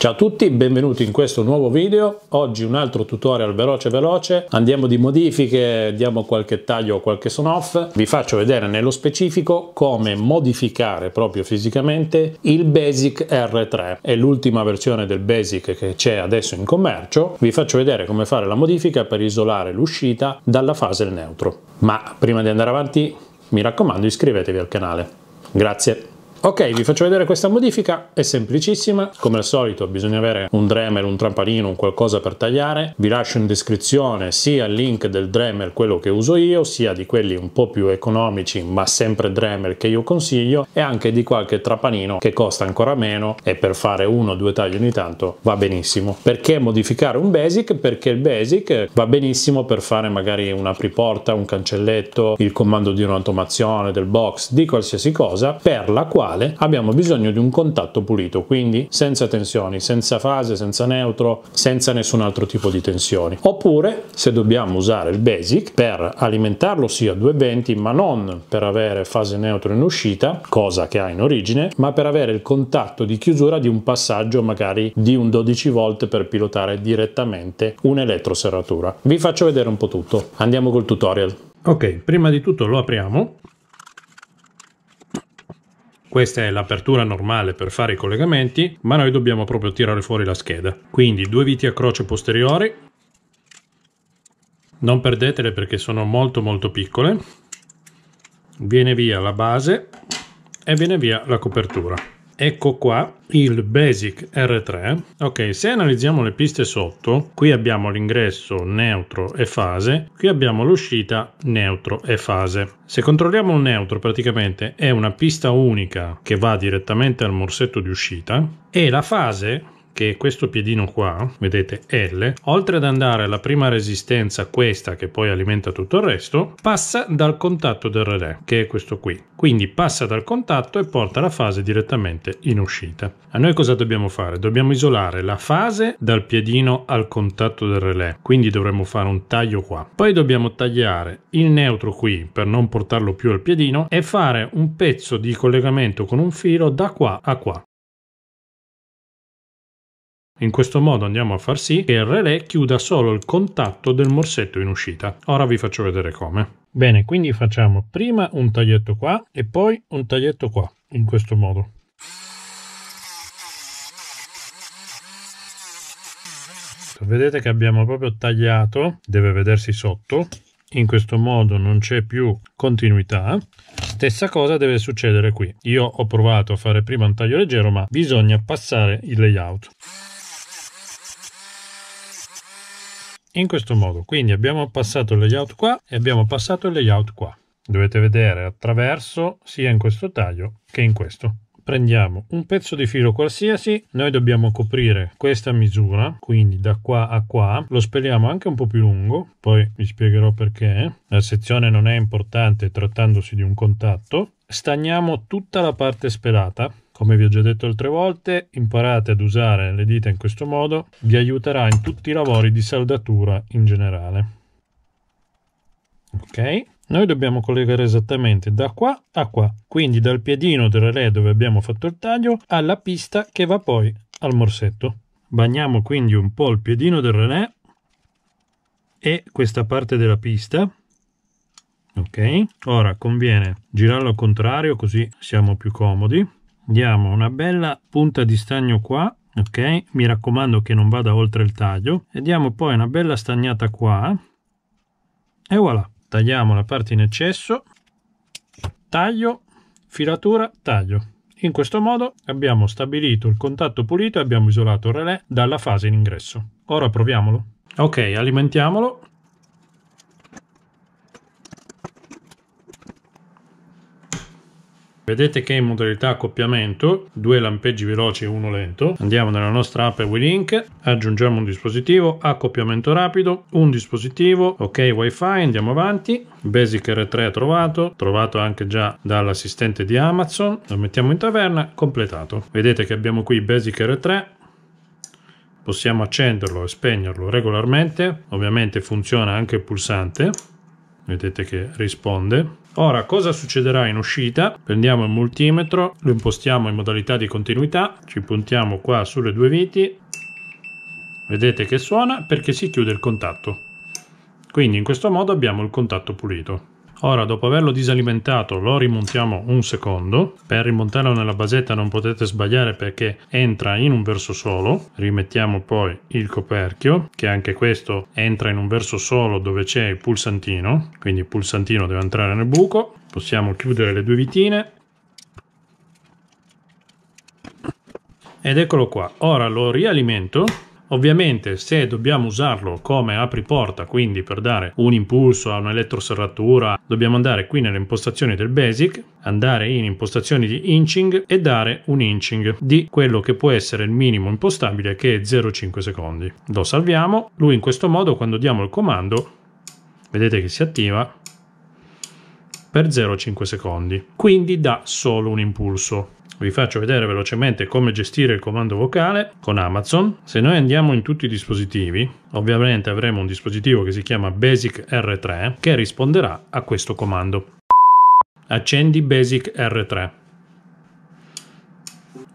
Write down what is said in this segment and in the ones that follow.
Ciao a tutti, benvenuti in questo nuovo video. Oggi un altro tutorial veloce veloce. Andiamo di modifiche, diamo qualche taglio o qualche son off. Vi faccio vedere nello specifico come modificare proprio fisicamente il Basic R3. È l'ultima versione del Basic che c'è adesso in commercio. Vi faccio vedere come fare la modifica per isolare l'uscita dalla fase del neutro. Ma prima di andare avanti, mi raccomando iscrivetevi al canale. Grazie. Ok, vi faccio vedere questa modifica, è semplicissima, come al solito bisogna avere un Dremel, un trampolino, un qualcosa per tagliare. Vi lascio in descrizione sia il link del Dremel, quello che uso io, sia di quelli un po' più economici, ma sempre Dremel che io consiglio, e anche di qualche trapanino che costa ancora meno e per fare uno o due tagli ogni tanto va benissimo. Perché modificare un basic? Perché il basic va benissimo per fare magari un apriporta, un cancelletto, il comando di un'automazione, del box, di qualsiasi cosa, per la quale attuale abbiamo bisogno di un contatto pulito, quindi senza tensioni, senza fase, senza neutro, senza nessun altro tipo di tensioni. Oppure se dobbiamo usare il basic per alimentarlo sì a 220 ma non per avere fase neutro in uscita, cosa che ha in origine, ma per avere il contatto di chiusura di un passaggio magari di un 12 volt per pilotare direttamente un'elettroserratura. Vi faccio vedere un po' tutto. Andiamo col tutorial. Ok, prima di tutto lo apriamo questa è l'apertura normale per fare i collegamenti, ma noi dobbiamo proprio tirare fuori la scheda. Quindi due viti a croce posteriori, non perdetele perché sono molto molto piccole, viene via la base e viene via la copertura ecco qua il Basic R3. Ok, se analizziamo le piste sotto, qui abbiamo l'ingresso neutro e fase, qui abbiamo l'uscita neutro e fase. Se controlliamo il neutro praticamente è una pista unica che va direttamente al morsetto di uscita e la fase che questo piedino qua, vedete L, oltre ad andare alla prima resistenza, questa che poi alimenta tutto il resto, passa dal contatto del relè, che è questo qui. Quindi passa dal contatto e porta la fase direttamente in uscita. A noi cosa dobbiamo fare? Dobbiamo isolare la fase dal piedino al contatto del relè, quindi dovremmo fare un taglio qua. Poi dobbiamo tagliare il neutro qui per non portarlo più al piedino e fare un pezzo di collegamento con un filo da qua a qua. In questo modo andiamo a far sì che il relè chiuda solo il contatto del morsetto in uscita. Ora vi faccio vedere come. Bene, quindi facciamo prima un taglietto qua e poi un taglietto qua, in questo modo. Vedete che abbiamo proprio tagliato, deve vedersi sotto, in questo modo non c'è più continuità. Stessa cosa deve succedere qui. Io ho provato a fare prima un taglio leggero, ma bisogna passare il layout. in questo modo quindi abbiamo passato il layout qua e abbiamo passato il layout qua dovete vedere attraverso sia in questo taglio che in questo prendiamo un pezzo di filo qualsiasi noi dobbiamo coprire questa misura quindi da qua a qua lo speliamo anche un po più lungo poi vi spiegherò perché la sezione non è importante trattandosi di un contatto stagniamo tutta la parte spelata come vi ho già detto altre volte, imparate ad usare le dita in questo modo, vi aiuterà in tutti i lavori di saldatura in generale. Ok, noi dobbiamo collegare esattamente da qua a qua, quindi dal piedino del relè dove abbiamo fatto il taglio alla pista che va poi al morsetto. Bagniamo quindi un po' il piedino del relè e questa parte della pista ok ora conviene girarlo al contrario così siamo più comodi diamo una bella punta di stagno qua ok mi raccomando che non vada oltre il taglio e diamo poi una bella stagnata qua e voilà tagliamo la parte in eccesso taglio filatura taglio in questo modo abbiamo stabilito il contatto pulito e abbiamo isolato il relè dalla fase in ingresso ora proviamolo ok alimentiamolo Vedete che in modalità accoppiamento, due lampeggi veloci e uno lento, andiamo nella nostra app WeLink, aggiungiamo un dispositivo, accoppiamento rapido, un dispositivo, ok wifi, andiamo avanti, Basic R3 trovato, trovato anche già dall'assistente di Amazon, lo mettiamo in taverna, completato. Vedete che abbiamo qui Basic R3, possiamo accenderlo e spegnerlo regolarmente, ovviamente funziona anche il pulsante vedete che risponde. Ora cosa succederà in uscita? Prendiamo il multimetro, lo impostiamo in modalità di continuità, ci puntiamo qua sulle due viti, vedete che suona perché si chiude il contatto. Quindi in questo modo abbiamo il contatto pulito. Ora, dopo averlo disalimentato, lo rimontiamo un secondo. Per rimontarlo nella basetta non potete sbagliare perché entra in un verso solo. Rimettiamo poi il coperchio, che anche questo entra in un verso solo dove c'è il pulsantino, quindi il pulsantino deve entrare nel buco. Possiamo chiudere le due vitine ed eccolo qua ora lo rialimento Ovviamente se dobbiamo usarlo come apriporta, quindi per dare un impulso a un'elettroserratura, dobbiamo andare qui nelle impostazioni del Basic, andare in impostazioni di inching e dare un inching di quello che può essere il minimo impostabile che è 0,5 secondi. Lo salviamo, lui in questo modo quando diamo il comando vedete che si attiva per 0,5 secondi, quindi dà solo un impulso vi faccio vedere velocemente come gestire il comando vocale con Amazon. Se noi andiamo in tutti i dispositivi, ovviamente avremo un dispositivo che si chiama Basic R3 che risponderà a questo comando. Accendi Basic R3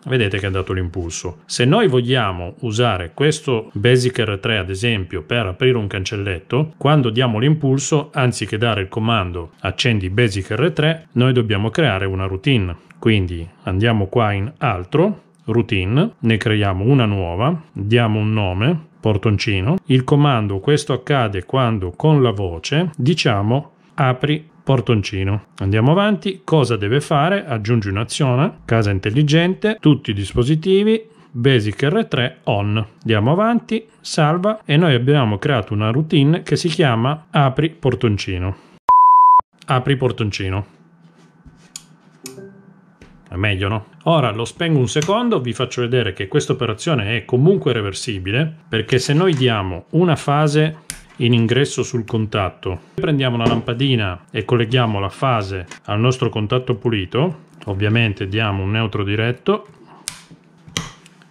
vedete che è andato l'impulso. Se noi vogliamo usare questo Basic R3 ad esempio per aprire un cancelletto, quando diamo l'impulso, anziché dare il comando accendi Basic R3, noi dobbiamo creare una routine. Quindi andiamo qua in altro, routine, ne creiamo una nuova, diamo un nome, portoncino. Il comando, questo accade quando con la voce diciamo apri portoncino. Andiamo avanti, cosa deve fare? Aggiungi un'azione, casa intelligente, tutti i dispositivi, basic R3 on. Andiamo avanti, salva e noi abbiamo creato una routine che si chiama apri portoncino. Apri portoncino. È meglio, no? Ora lo spengo un secondo, vi faccio vedere che questa operazione è comunque reversibile perché se noi diamo una fase in ingresso sul contatto prendiamo una lampadina e colleghiamo la fase al nostro contatto pulito ovviamente diamo un neutro diretto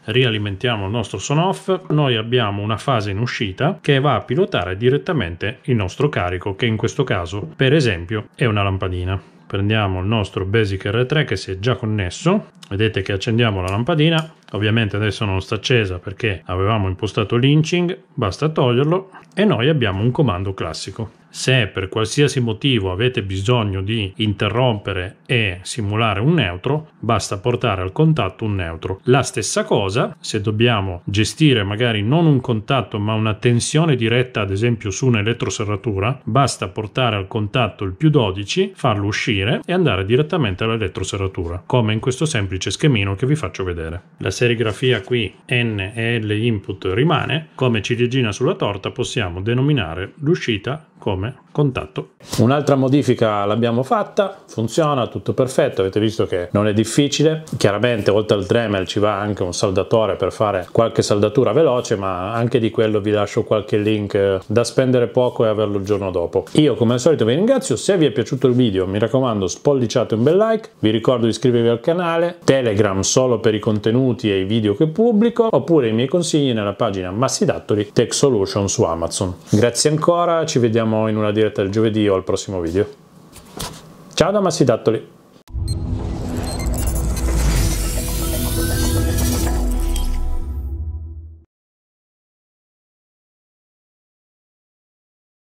rialimentiamo il nostro son off noi abbiamo una fase in uscita che va a pilotare direttamente il nostro carico che in questo caso per esempio è una lampadina prendiamo il nostro basic r3 che si è già connesso vedete che accendiamo la lampadina Ovviamente adesso non sta accesa perché avevamo impostato l'inching basta toglierlo e noi abbiamo un comando classico. Se per qualsiasi motivo avete bisogno di interrompere e simulare un neutro, basta portare al contatto un neutro. La stessa cosa se dobbiamo gestire magari non un contatto ma una tensione diretta ad esempio su un'elettroserratura, basta portare al contatto il più 12, farlo uscire e andare direttamente all'elettroserratura, come in questo semplice schemino che vi faccio vedere. La serigrafia qui N e L input rimane, come ciliegina sulla torta possiamo denominare l'uscita come contatto. Un'altra modifica l'abbiamo fatta, funziona, tutto perfetto, avete visto che non è difficile. Chiaramente oltre al Dremel ci va anche un saldatore per fare qualche saldatura veloce, ma anche di quello vi lascio qualche link eh, da spendere poco e averlo il giorno dopo. Io come al solito vi ringrazio, se vi è piaciuto il video mi raccomando spolliciate un bel like, vi ricordo di iscrivervi al canale, Telegram solo per i contenuti e i video che pubblico, oppure i miei consigli nella pagina Massidattoli Tech Solution su Amazon. Grazie ancora, ci vediamo vediamo in una diretta il giovedì o al prossimo video. Ciao da Dattoli!